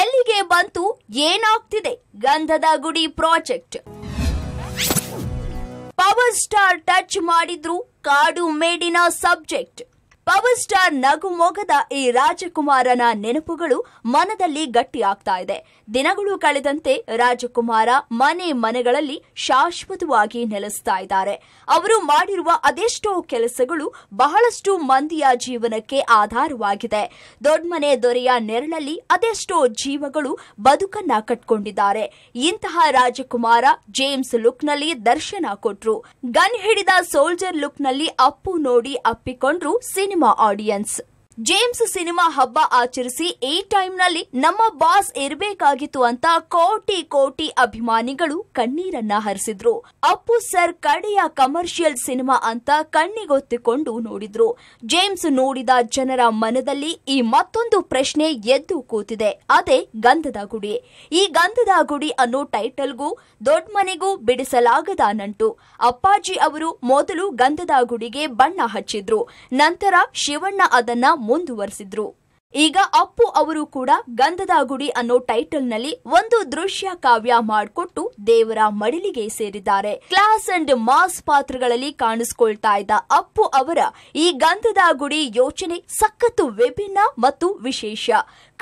ಎಲ್ಲಿಗೆ ಬಂತು ಏನಾಗ್ತಿದೆ ಗಂಧದ ಗುಡಿ ಪ್ರಾಜೆಕ್ಟ್ ಪವರ್ ಸ್ಟಾರ್ ಟಚ್ ಮಾಡಿದ್ರು ಕಾಡು ಮೇಡಿನ ಸಬ್ಜೆಕ್ಟ್ ಪವರ್ ಸ್ಟಾರ್ ನಗು ಮೊಗದ ಈ ರಾಜಕುಮಾರನ ನೆನಪುಗಳು ಮನದಲ್ಲಿ ಗಟ್ಟಿಯಾಗ್ತಾ ಇದೆ ದಿನಗಳು ಕಳೆದಂತೆ ರಾಜಕುಮಾರ ಮನೆ ಮನೆಗಳಲ್ಲಿ ಶಾಶ್ವತವಾಗಿ ನೆಲೆಸ್ತಾ ಇದ್ದಾರೆ ಅವರು ಮಾಡಿರುವ ಅದೆಷ್ಟೋ ಕೆಲಸಗಳು ಬಹಳಷ್ಟು ಮಂದಿಯ ಜೀವನಕ್ಕೆ ಆಧಾರವಾಗಿದೆ ದೊಡ್ಡ ಮನೆ ದೊರೆಯ ನೆರಳಲ್ಲಿ ಅದೆಷ್ಟೋ ಜೀವಗಳು ಬದುಕನ್ನ ಕಟ್ಕೊಂಡಿದ್ದಾರೆ ಇಂತಹ ರಾಜಕುಮಾರ ಜೇಮ್ಸ್ ಲುಕ್ನಲ್ಲಿ ದರ್ಶನ ಕೊಟ್ರು ಗನ್ ಹಿಡಿದ ಸೋಲ್ಜರ್ ಲುಕ್ನಲ್ಲಿ ಅಪ್ಪು ನೋಡಿ ಅಪ್ಪಿಕೊಂಡ್ರು cinema cinema audience. James cinema ಹಬ್ಬ ಆಚರಿಸಿ ಈ ಟೈಮ್ನಲ್ಲಿ ನಮ್ಮ ಬಾಸ್ ಇರಬೇಕಾಗಿತ್ತು ಅಂತ ಕೋಟಿ ಕೋಟಿ ಅಭಿಮಾನಿಗಳು ಕಣ್ಣೀರನ್ನ ಹರಿಸಿದ್ರು ಅಪ್ಪು ಸರ್ ಕಡೆಯ ಕಮರ್ಷಿಯಲ್ ಸಿನಿಮಾ ಅಂತ ಕಣ್ಣಿಗೊತ್ತಿಕೊಂಡು ನೋಡಿದ್ರು ಜೇಮ್ಸ್ ನೋಡಿದ ಜನರ ಮನದಲ್ಲಿ ಈ ಮತ್ತೊಂದು ಪ್ರಶ್ನೆ ಎದ್ದು ಕೂತಿದೆ ಅದೇ ಗಂಧದ ಗುಡಿ ಈ ಗಂಧದ ಗುಡಿ ಅನ್ನೋ ಟೈಟಲ್ಗೂ ದೊಡ್ಡ ಮನೆಗೂ ಬಿಡಿಸಲಾಗದ ನಂಟು ಅಪ್ಪಾಜಿ ಅವರು ಮೊದಲು ಗಂಧದ ಗುಡಿಗೆ ಬಣ್ಣ ಹಚ್ಚಿದ್ರು ನಂತರ ಶಿವಣ್ಣ ಅದನ್ನ ಮುಂದುವರೆಸಿದ್ರು ಈಗ ಅಪ್ಪು ಅವರು ಕೂಡ ಗಂಧದ ಗುಡಿ ಅನ್ನೋ ಟೈಟಲ್ನಲ್ಲಿ ಒಂದು ದೃಶ್ಯ ಕಾವ್ಯ ಮಾಡಿಕೊಟ್ಟು ದೇವರ ಮಡಿಲಿಗೆ ಸೇರಿದ್ದಾರೆ ಕ್ಲಾಸ್ ಅಂಡ್ ಮಾಸ್ ಪಾತ್ರಗಳಲ್ಲಿ ಕಾಣಿಸ್ಕೊಳ್ತಾ ಇದ್ದ ಅಪ್ಪು ಅವರ ಈ ಗಂಧದ ಗುಡಿ ಯೋಚನೆ ಸಖತ್ತು ವಿಭಿನ್ನ ಮತ್ತು ವಿಶೇಷ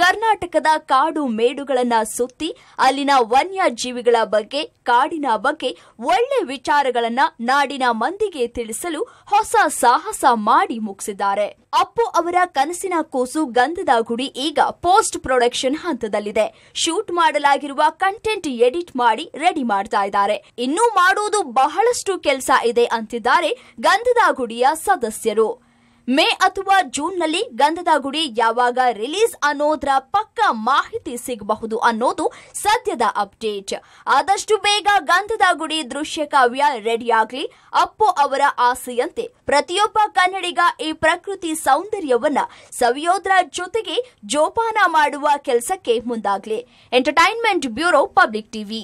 ಕರ್ನಾಟಕದ ಕಾಡು ಮೇಡುಗಳನ್ನ ಸುತ್ತಿ ಅಲ್ಲಿನ ವನ್ಯಜೀವಿಗಳ ಬಗ್ಗೆ ಕಾಡಿನ ಬಗ್ಗೆ ಒಳ್ಳೆ ವಿಚಾರಗಳನ್ನ ನಾಡಿನ ಮಂದಿಗೆ ತಿಳಿಸಲು ಹೊಸ ಸಾಹಸ ಮಾಡಿ ಮುಗಿಸಿದ್ದಾರೆ ಅಪ್ಪು ಅವರ ಕನಸಿನ ಕೂಸು ಗಂಧ ಚಂದದ ಗುಡಿ ಈಗ ಪೋಸ್ಟ್ ಪ್ರೊಡಕ್ಷನ್ ಹಂತದಲ್ಲಿದೆ ಶೂಟ್ ಮಾಡಲಾಗಿರುವ ಕಂಟೆಂಟ್ ಎಡಿಟ್ ಮಾಡಿ ರೆಡಿ ಮಾಡ್ತಾ ಇದ್ದಾರೆ ಇನ್ನೂ ಮಾಡುವುದು ಬಹಳಷ್ಟು ಕೆಲಸ ಇದೆ ಅಂತಿದ್ದಾರೆ ಗಂಧದ ಗುಡಿಯ ಸದಸ್ಯರು ಮೇ ಅಥವಾ ಜೂನ್ನಲ್ಲಿ ಗಂಧದ ಗುಡಿ ಯಾವಾಗ ರಿಲೀಸ್ ಅನ್ನೋದ್ರ ಪಕ್ಕ ಮಾಹಿತಿ ಸಿಗಬಹುದು ಅನ್ನೋದು ಸದ್ಯದ ಅಪ್ಡೇಟ್ ಆದಷ್ಟು ಬೇಗ ಗಂಧದ ಗುಡಿ ದೃಶ್ಯಕಾವ್ಯ ರೆಡಿಯಾಗ್ಲಿ ಅಪ್ಪು ಅವರ ಆಸೆಯಂತೆ ಪ್ರತಿಯೊಬ್ಬ ಕನ್ನಡಿಗ ಈ ಪ್ರಕೃತಿ ಸೌಂದರ್ಯವನ್ನ ಸವಿಯೋದ್ರ ಜೊತೆಗೆ ಜೋಪಾನ ಮಾಡುವ ಕೆಲಸಕ್ಕೆ ಮುಂದಾಗ್ಲಿ ಎಂಟರ್ಟೈನ್ಮೆಂಟ್ ಬ್ಯೂರೋ ಪಬ್ಲಿಕ್ ಟಿವಿ